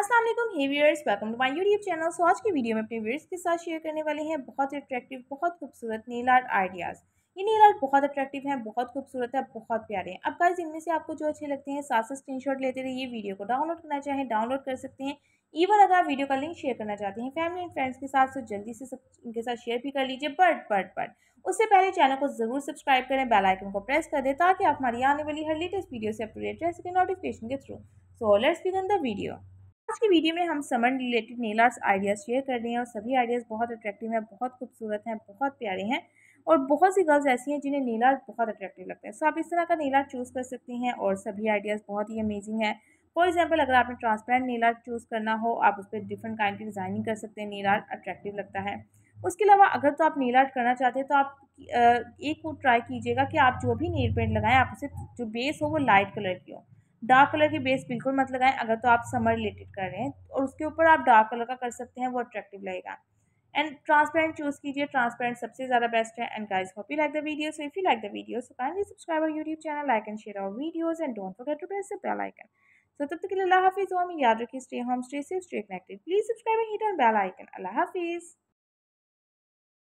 Aslam hey viewers welcome to my YouTube channel so आज की video में अपने व्यूअर्स के साथ शेयर करने वाले हैं बहुत अट्रैक्टिव बहुत खूबसूरत नील आर्ट आइडियाज़ ये नील आर्ट बहुत अट्रैक्टिव हैं बहुत खूबसूरत है बहुत प्यारे हैं अब गाइज इनमें से आपको जो अच्छे लगते हैं साथ साथ स्क्रीनशॉट लेते रहिए वीडियो को डाउनलोड करना चाहें डाउनलोड कर सकते हैं इवन अगर आप वीडियो का लिंक शेयर करना चाहते हैं फैमिली एंड फ्रेंड्स के साथ तो जल्दी से सब उनके साथ शेयर भी कर लीजिए बट बट बट उससे पहले चैनल को ज़रूर सब्सक्राइब करें बेल आइकन को प्रेस कर दें ताकि आप हमारी आने वाली हर लेटेस्ट वीडियो से अपडेट रह सकें नोटिफिकेशन के through so let's begin the video आज की वीडियो में हम summer related nail arts ideas share कर रहे हैं और सभी आइडियाज़ बहुत अट्रैक्टिव हैं बहुत खूबसूरत हैं बहुत प्यारे हैं और बहुत सी गर्ल्स ऐसी हैं जिन्हें नेल आर्ट बहुत अट्रैक्टिव लगता है सो आप इस तरह का नेल आर्ट चूज़ कर सकती हैं और सभी आइडियाज़ बहुत ही अमेजिंग है फॉर एग्जाम्पल अगर आपने ट्रांसपेरेंट नेल आर्ट चूज़ करना हो आप उस पर डिफरेंट काइंड की डिज़ाइनिंग कर सकते हैं नेल आर्ट अट्रैक्टिव लगता है उसके अलावा अगर तो आप नेल आर्ट करना चाहते हैं तो आप एक वो ट्राई कीजिएगा कि आप जो भी नेल पेंट लगाएं आप उसे जो बेस हो वो लाइट कलर की हो डार्क कलर की बेस बिल्कुल मत लगाएं अगर तो आप समर रिलेटेड कर रहे हैं और उसके ऊपर आप डार्क कलर का कर सकते हैं वो अट्रैक्टिव लगेगा एंड ट्रांसपेरेंट चूज़ कीजिए ट्रांसपेरेंट सबसे ज़्यादा बेस्ट है and guys hope you like the video so if you like the video so kindly subscribe our YouTube channel like and share our videos and don't forget to press the bell icon so तब तक के लिए अल्लाह हाफिज़ हमें याद रखिए stay home stay safe stay connected please subscribe and hit on bell icon अल्लाह हाफिज़